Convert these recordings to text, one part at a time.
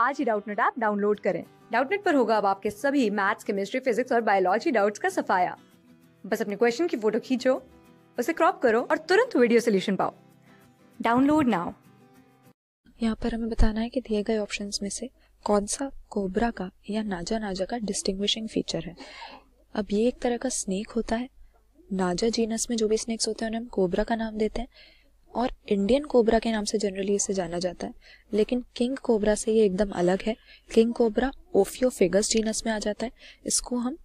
आज ही Doubtnut app download करें डाउटनेट पर होगा अब आपके सभी मैथ्स केमिस्ट्री फिजिक्स और बायोलॉजी डाउट्स का सफाया बस अपने क्वेश्चन की फोटो खींचो उसे क्रॉप करो और तुरंत वीडियो सोल्यूशन पाओ डाउनलोड नाउ यहाँ पर हमें बताना है कि दिए गए ऑप्शंस में से कौन सा कोबरा का या नाजा नाजा का डिस्टिंग्विशिंग फीचर है अब ये एक तरह का स्नेक होता है नाजा जीनस में जो भी स्नेक्स होते हैं उन्हें हम कोबरा का नाम देते हैं और इंडियन कोबरा के नाम से जनरली इसे जाना जाता है लेकिन किंग कोबरा से ये एकदम अलग है king cobra Ophiophagus genus में आ जाता है इसको हम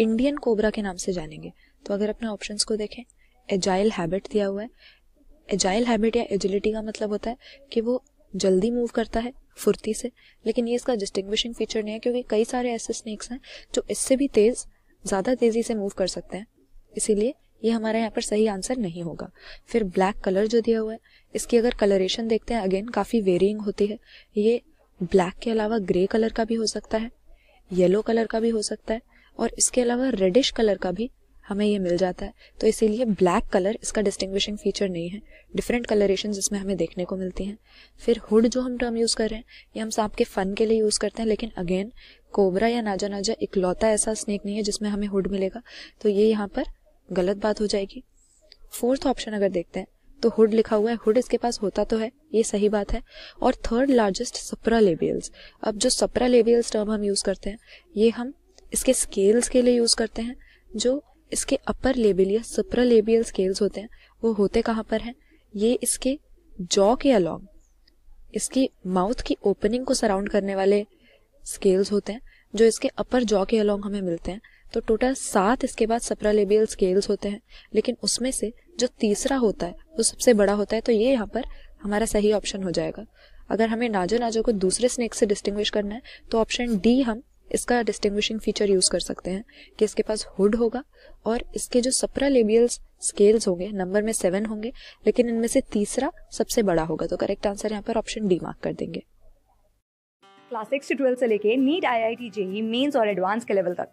इंडियन कोबरा के नाम से जानेंगे तो अगर अपने ऑप्शन को देखें एजाइल हैबिट दिया हुआ है एजाइल हैबिट या एजिलिटी का मतलब होता है कि वो जल्दी मूव करता है फुर्ती से लेकिन ये इसका डिस्टिंग्विशिंग फीचर नहीं है क्योंकि कई सारे ऐसे स्नेक्स हैं जो इससे भी तेज़ ज़्यादा तेज़ी से मूव कर सकते हैं इसीलिए ये हमारे यहाँ पर सही आंसर नहीं होगा फिर ब्लैक कलर जो दिया हुआ है इसकी अगर कलरेशन देखते हैं अगेन काफ़ी वेरियंग होती है ये ब्लैक के अलावा ग्रे कलर का भी हो सकता है येलो कलर का भी हो सकता है और इसके अलावा रेडिश कलर का भी हमें ये मिल जाता है तो इसीलिए ब्लैक कलर इसका डिस्टिंग्विशिंग फीचर नहीं है डिफरेंट कलरेशन इसमें हमें देखने को मिलती हैं फिर हुड जो हम टर्म यूज़ कर रहे हैं ये हम सांप के फन के लिए यूज़ करते हैं लेकिन अगेन कोबरा या नाजा नाजा इकलौता ऐसा स्नेक नहीं है जिसमें हमें हुड मिलेगा तो ये यहाँ पर गलत बात हो जाएगी फोर्थ ऑप्शन अगर देखते हैं तो हुड लिखा हुआ है हुड इसके पास होता तो है ये सही बात है और थर्ड लार्जेस्ट सप्रा लेबियल्स अब जो सप्रा लेबियल्स टर्म हम यूज़ करते हैं ये हम इसके स्केल्स के लिए यूज़ करते हैं जो इसके अपर लेबल या सप्रा लेबियल स्केल्स होते हैं वो होते कहाँ पर हैं ये इसके जॉ के अलॉन्ग इसकी माउथ की ओपनिंग को सराउंड करने वाले स्केल्स होते हैं जो इसके अपर जॉ के अलॉन्ग हमें मिलते हैं तो टोटल सात इसके बाद सप्रालेबियल स्केल्स होते हैं लेकिन उसमें से जो तीसरा होता है वो सबसे बड़ा होता है तो ये यहाँ पर हमारा सही ऑप्शन हो जाएगा अगर हमें नाजो नाजो को दूसरे स्नेक से डिस्टिंग्विश करना है तो ऑप्शन डी हम इसका डिस्टिंग्विशिंग फीचर यूज कर सकते हैं कि इसके पास हुड होगा और इसके जो सप्रा लेबियल स्केल्स होंगे नंबर में सेवन होंगे लेकिन इनमें से तीसरा सबसे बड़ा होगा तो करेक्ट आंसर यहाँ पर ऑप्शन डी मार्क कर देंगे क्लास सिक्स से ट्वेल्थ से लेके NEET I I T JEE Mains और एडवांस के लेवल तक